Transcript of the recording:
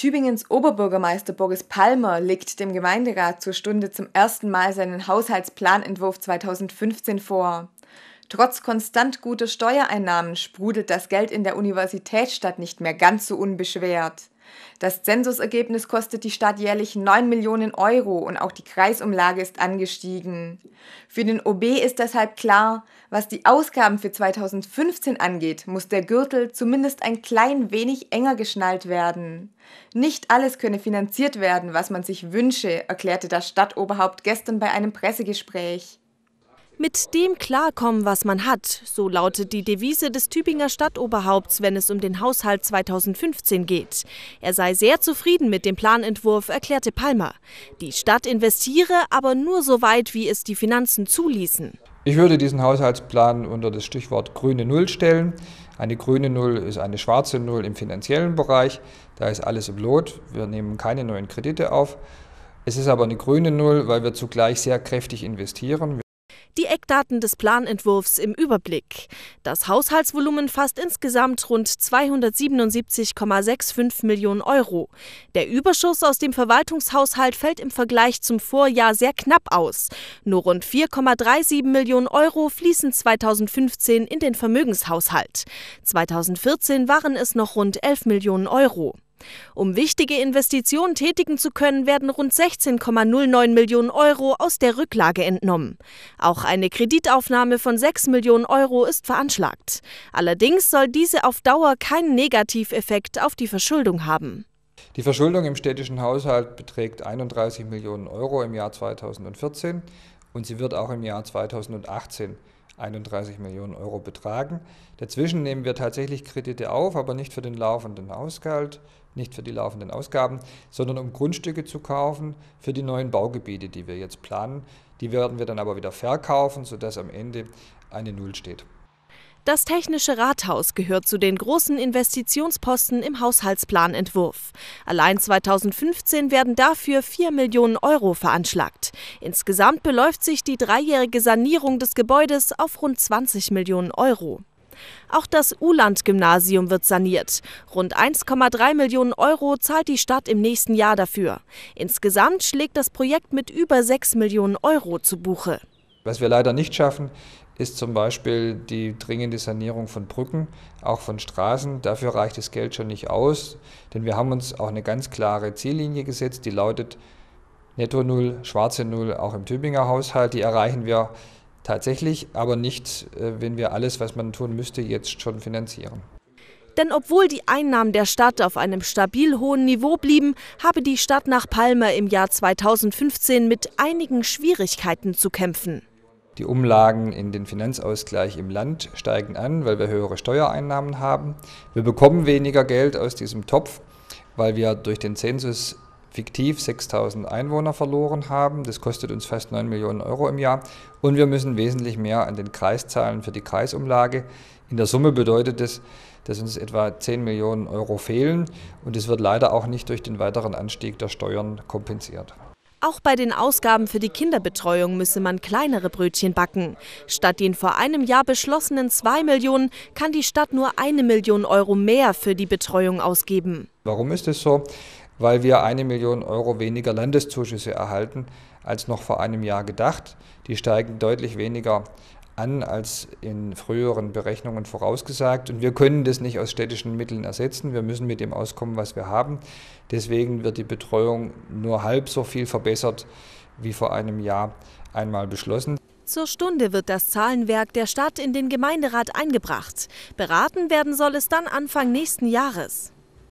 Tübingens Oberbürgermeister Boris Palmer legt dem Gemeinderat zur Stunde zum ersten Mal seinen Haushaltsplanentwurf 2015 vor. Trotz konstant guter Steuereinnahmen sprudelt das Geld in der Universitätsstadt nicht mehr ganz so unbeschwert. Das Zensusergebnis kostet die Stadt jährlich 9 Millionen Euro und auch die Kreisumlage ist angestiegen. Für den OB ist deshalb klar, was die Ausgaben für 2015 angeht, muss der Gürtel zumindest ein klein wenig enger geschnallt werden. Nicht alles könne finanziert werden, was man sich wünsche, erklärte das Stadtoberhaupt gestern bei einem Pressegespräch. Mit dem klarkommen, was man hat, so lautet die Devise des Tübinger Stadtoberhaupts, wenn es um den Haushalt 2015 geht. Er sei sehr zufrieden mit dem Planentwurf, erklärte Palmer. Die Stadt investiere aber nur so weit, wie es die Finanzen zuließen. Ich würde diesen Haushaltsplan unter das Stichwort grüne Null stellen. Eine grüne Null ist eine schwarze Null im finanziellen Bereich. Da ist alles im Lot. Wir nehmen keine neuen Kredite auf. Es ist aber eine grüne Null, weil wir zugleich sehr kräftig investieren die Eckdaten des Planentwurfs im Überblick. Das Haushaltsvolumen fasst insgesamt rund 277,65 Millionen Euro. Der Überschuss aus dem Verwaltungshaushalt fällt im Vergleich zum Vorjahr sehr knapp aus. Nur rund 4,37 Millionen Euro fließen 2015 in den Vermögenshaushalt. 2014 waren es noch rund 11 Millionen Euro. Um wichtige Investitionen tätigen zu können, werden rund 16,09 Millionen Euro aus der Rücklage entnommen. Auch eine Kreditaufnahme von 6 Millionen Euro ist veranschlagt. Allerdings soll diese auf Dauer keinen Negativeffekt auf die Verschuldung haben. Die Verschuldung im städtischen Haushalt beträgt 31 Millionen Euro im Jahr 2014 und sie wird auch im Jahr 2018 31 Millionen Euro betragen. Dazwischen nehmen wir tatsächlich Kredite auf, aber nicht für den laufenden Haushalt, nicht für die laufenden Ausgaben, sondern um Grundstücke zu kaufen für die neuen Baugebiete, die wir jetzt planen. Die werden wir dann aber wieder verkaufen, sodass am Ende eine Null steht. Das Technische Rathaus gehört zu den großen Investitionsposten im Haushaltsplanentwurf. Allein 2015 werden dafür 4 Millionen Euro veranschlagt. Insgesamt beläuft sich die dreijährige Sanierung des Gebäudes auf rund 20 Millionen Euro. Auch das u land gymnasium wird saniert. Rund 1,3 Millionen Euro zahlt die Stadt im nächsten Jahr dafür. Insgesamt schlägt das Projekt mit über 6 Millionen Euro zu Buche. Was wir leider nicht schaffen, ist zum Beispiel die dringende Sanierung von Brücken, auch von Straßen. Dafür reicht das Geld schon nicht aus, denn wir haben uns auch eine ganz klare Ziellinie gesetzt, die lautet Netto Null, schwarze Null, auch im Tübinger Haushalt. Die erreichen wir Tatsächlich aber nicht, äh, wenn wir alles, was man tun müsste, jetzt schon finanzieren. Denn obwohl die Einnahmen der Stadt auf einem stabil hohen Niveau blieben, habe die Stadt nach Palma im Jahr 2015 mit einigen Schwierigkeiten zu kämpfen. Die Umlagen in den Finanzausgleich im Land steigen an, weil wir höhere Steuereinnahmen haben. Wir bekommen weniger Geld aus diesem Topf, weil wir durch den Zensus fiktiv 6000 Einwohner verloren haben. Das kostet uns fast 9 Millionen Euro im Jahr. Und wir müssen wesentlich mehr an den Kreis zahlen für die Kreisumlage. In der Summe bedeutet das, dass uns etwa 10 Millionen Euro fehlen. Und es wird leider auch nicht durch den weiteren Anstieg der Steuern kompensiert. Auch bei den Ausgaben für die Kinderbetreuung müsse man kleinere Brötchen backen. Statt den vor einem Jahr beschlossenen 2 Millionen kann die Stadt nur eine Million Euro mehr für die Betreuung ausgeben. Warum ist es so? weil wir eine Million Euro weniger Landeszuschüsse erhalten als noch vor einem Jahr gedacht. Die steigen deutlich weniger an als in früheren Berechnungen vorausgesagt. Und wir können das nicht aus städtischen Mitteln ersetzen. Wir müssen mit dem auskommen, was wir haben. Deswegen wird die Betreuung nur halb so viel verbessert wie vor einem Jahr einmal beschlossen. Zur Stunde wird das Zahlenwerk der Stadt in den Gemeinderat eingebracht. Beraten werden soll es dann Anfang nächsten Jahres.